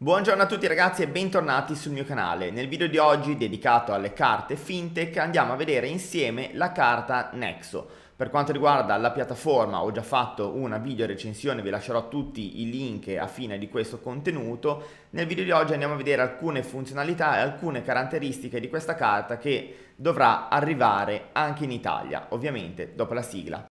Buongiorno a tutti ragazzi e bentornati sul mio canale. Nel video di oggi dedicato alle carte fintech andiamo a vedere insieme la carta Nexo. Per quanto riguarda la piattaforma ho già fatto una video recensione, vi lascerò tutti i link a fine di questo contenuto. Nel video di oggi andiamo a vedere alcune funzionalità e alcune caratteristiche di questa carta che dovrà arrivare anche in Italia, ovviamente dopo la sigla.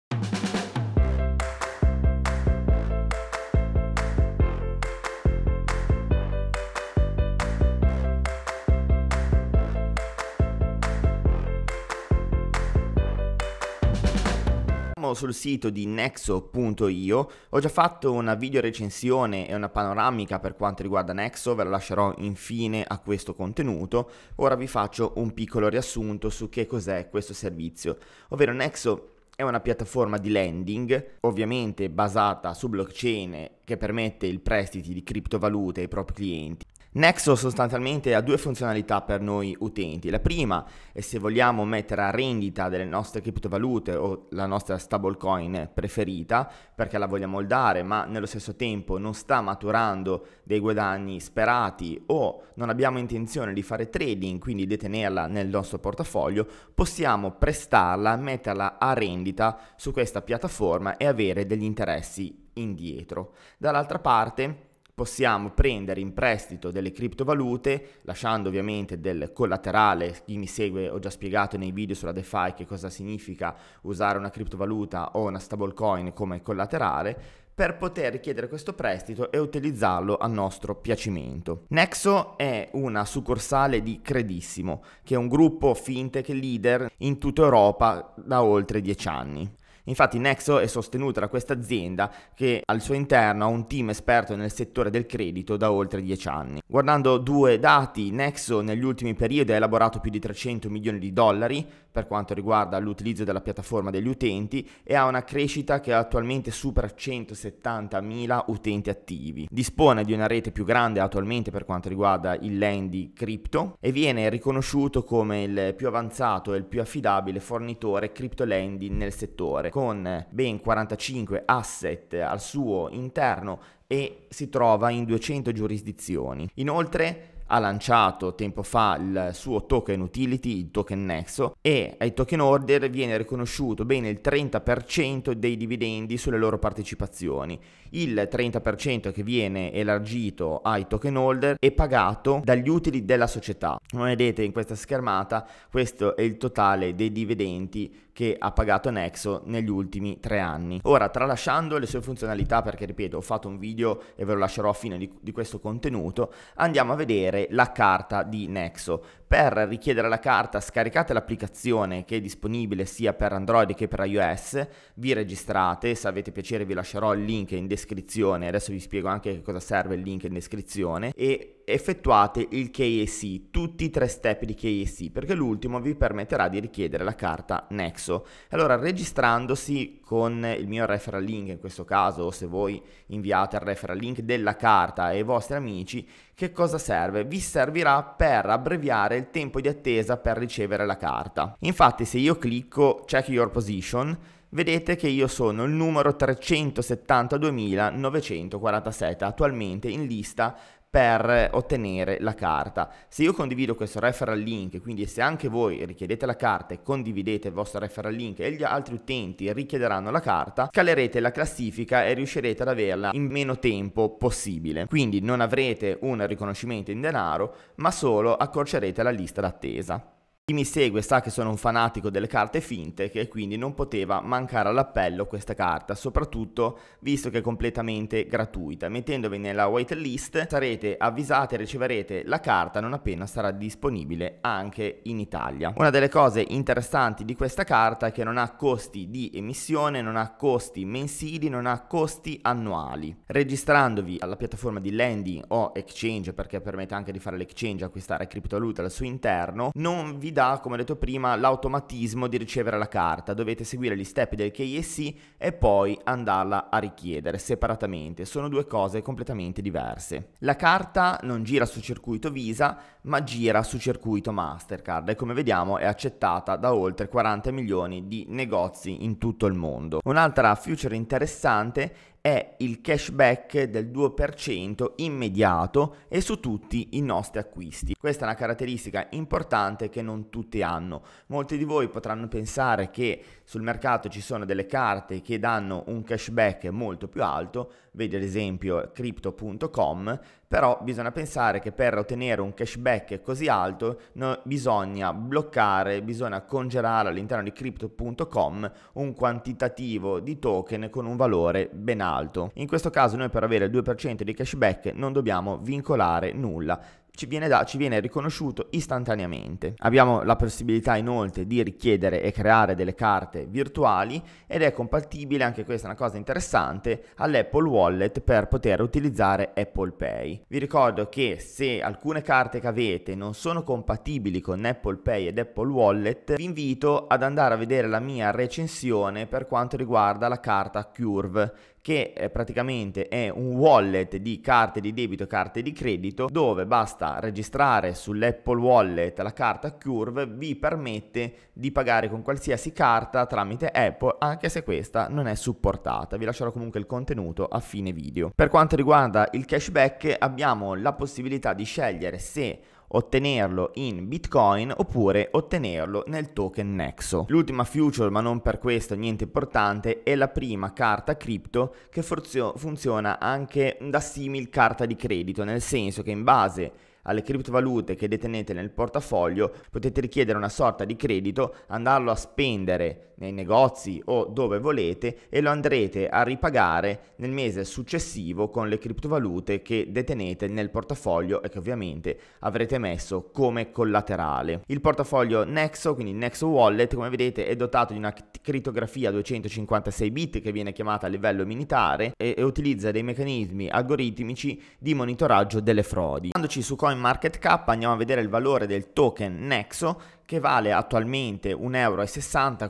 sul sito di nexo.io, ho già fatto una video recensione e una panoramica per quanto riguarda Nexo, ve la lascerò infine a questo contenuto, ora vi faccio un piccolo riassunto su che cos'è questo servizio, ovvero Nexo è una piattaforma di lending, ovviamente basata su blockchain, che permette il prestito di criptovalute ai propri clienti Nexo sostanzialmente ha due funzionalità per noi utenti. La prima è se vogliamo mettere a rendita delle nostre criptovalute o la nostra stablecoin preferita perché la vogliamo holdare ma nello stesso tempo non sta maturando dei guadagni sperati o non abbiamo intenzione di fare trading quindi detenerla nel nostro portafoglio possiamo prestarla, metterla a rendita su questa piattaforma e avere degli interessi indietro. Dall'altra parte possiamo prendere in prestito delle criptovalute, lasciando ovviamente del collaterale, chi mi segue ho già spiegato nei video sulla DeFi che cosa significa usare una criptovaluta o una stablecoin come collaterale, per poter richiedere questo prestito e utilizzarlo a nostro piacimento. Nexo è una succursale di Credissimo, che è un gruppo fintech leader in tutta Europa da oltre 10 anni. Infatti Nexo è sostenuta da questa azienda che al suo interno ha un team esperto nel settore del credito da oltre 10 anni. Guardando due dati, Nexo negli ultimi periodi ha elaborato più di 300 milioni di dollari per quanto riguarda l'utilizzo della piattaforma degli utenti e ha una crescita che attualmente supera 170.000 utenti attivi. Dispone di una rete più grande attualmente per quanto riguarda il lending crypto e viene riconosciuto come il più avanzato e il più affidabile fornitore crypto lending nel settore con ben 45 asset al suo interno e si trova in 200 giurisdizioni. Inoltre ha lanciato tempo fa il suo token utility, il token Nexo, e ai token order viene riconosciuto bene il 30% dei dividendi sulle loro partecipazioni. Il 30% che viene elargito ai token holder è pagato dagli utili della società. Come vedete in questa schermata, questo è il totale dei dividendi che ha pagato Nexo negli ultimi tre anni. Ora, tralasciando le sue funzionalità, perché ripeto, ho fatto un video e ve lo lascerò a fine di, di questo contenuto, andiamo a vedere la carta di Nexo. Per richiedere la carta scaricate l'applicazione che è disponibile sia per Android che per iOS, vi registrate, se avete piacere vi lascerò il link in descrizione, adesso vi spiego anche cosa serve il link in descrizione e effettuate il KSI, tutti i tre step di KSI, perché l'ultimo vi permetterà di richiedere la carta Nexo. Allora, registrandosi con il mio referral link, in questo caso, o se voi inviate il referral link della carta ai vostri amici, che cosa serve? Vi servirà per abbreviare il tempo di attesa per ricevere la carta. Infatti, se io clicco Check Your Position, vedete che io sono il numero 372.947 attualmente in lista per ottenere la carta. Se io condivido questo referral link, quindi se anche voi richiedete la carta e condividete il vostro referral link e gli altri utenti richiederanno la carta, scalerete la classifica e riuscirete ad averla in meno tempo possibile. Quindi non avrete un riconoscimento in denaro, ma solo accorcerete la lista d'attesa. Chi mi segue sa che sono un fanatico delle carte fintech e quindi non poteva mancare all'appello questa carta, soprattutto visto che è completamente gratuita. Mettendovi nella waitlist sarete avvisati e riceverete la carta non appena sarà disponibile anche in Italia. Una delle cose interessanti di questa carta è che non ha costi di emissione, non ha costi mensili, non ha costi annuali. Registrandovi alla piattaforma di lending o exchange, perché permette anche di fare l'exchange, e acquistare criptovaluta al suo interno, non vi dà, come ho detto prima, l'automatismo di ricevere la carta. Dovete seguire gli step del KSC e poi andarla a richiedere separatamente. Sono due cose completamente diverse. La carta non gira su circuito Visa, ma gira su circuito Mastercard e come vediamo è accettata da oltre 40 milioni di negozi in tutto il mondo. Un'altra feature interessante è il cashback del 2% immediato e su tutti i nostri acquisti. Questa è una caratteristica importante che non tutti hanno. Molti di voi potranno pensare che sul mercato ci sono delle carte che danno un cashback molto più alto, vedi ad esempio crypto.com, però bisogna pensare che per ottenere un cashback così alto no, bisogna bloccare, bisogna congelare all'interno di crypto.com un quantitativo di token con un valore ben alto alto. In questo caso noi per avere il 2% di cashback non dobbiamo vincolare nulla, ci viene, da, ci viene, riconosciuto istantaneamente. Abbiamo la possibilità inoltre di richiedere e creare delle carte virtuali ed è compatibile, anche questa è una cosa interessante, all'Apple Wallet per poter utilizzare Apple Pay. Vi ricordo che se alcune carte che avete non sono compatibili con Apple Pay ed Apple Wallet, vi invito ad andare a vedere la mia recensione per quanto riguarda la carta Curve che eh, praticamente è un wallet di carte di debito e carte di credito dove basta registrare sull'Apple Wallet la carta Curve, vi permette di pagare con qualsiasi carta tramite Apple anche se questa non è supportata. Vi lascerò comunque il contenuto a fine video. Per quanto riguarda il cashback abbiamo la possibilità di scegliere se ottenerlo in Bitcoin oppure ottenerlo nel token Nexo. L'ultima future, ma non per questo niente importante, è la prima carta crypto che forzio- funziona anche da simil carta di credito, nel senso che in base alle criptovalute che detenete nel portafoglio potete richiedere una sorta di credito, andarlo a spendere nei negozi o dove volete e lo andrete a ripagare nel mese successivo con le criptovalute che detenete nel portafoglio e che ovviamente avrete messo come collaterale. Il portafoglio Nexo, quindi Nexo Wallet, come vedete è dotato di una criptografia 256 bit che viene chiamata a livello militare e, e utilizza dei meccanismi algoritmici di monitoraggio delle frodi. Andandoci su CoinMarketCap andiamo a vedere il valore del token Nexo che vale attualmente 1,60 euro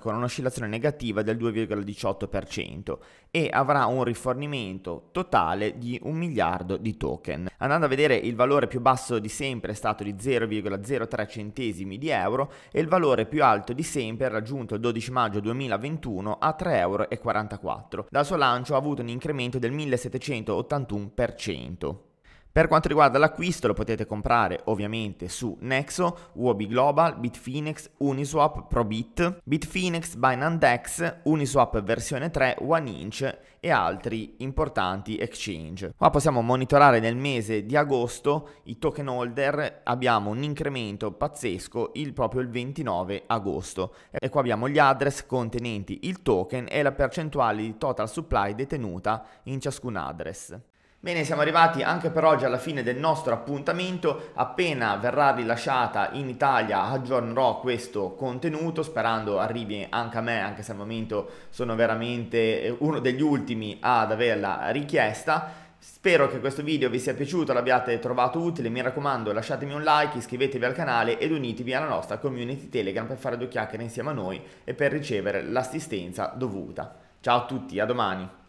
con un'oscillazione negativa del 2,18% e avrà un rifornimento totale di un miliardo di token. Andando a vedere il valore più basso di sempre è stato di 0,03 centesimi di euro e il valore più alto di sempre è raggiunto il 12 maggio 2021 a 3,44 euro. Dal suo lancio ha avuto un incremento del 1781%. Per quanto riguarda l'acquisto lo potete comprare ovviamente su Nexo, UOB Global, Bitfinex, Uniswap, Probit, Bitfinex, Binandex, Uniswap versione 3, OneInch e altri importanti exchange. Qua possiamo monitorare nel mese di agosto i token holder, abbiamo un incremento pazzesco il proprio il 29 agosto e qua abbiamo gli address contenenti il token e la percentuale di total supply detenuta in ciascun address. Bene, siamo arrivati anche per oggi alla fine del nostro appuntamento, appena verrà rilasciata in Italia aggiornerò questo contenuto sperando arrivi anche a me, anche se al momento sono veramente eh, uno degli ultimi ad averla richiesta. Spero che questo video vi sia piaciuto, l'abbiate trovato utile, mi raccomando lasciatemi un like, iscrivetevi al canale ed unitevi alla nostra community Telegram per fare due chiacchiere insieme a noi e per ricevere l'assistenza dovuta. Ciao a tutti, a domani!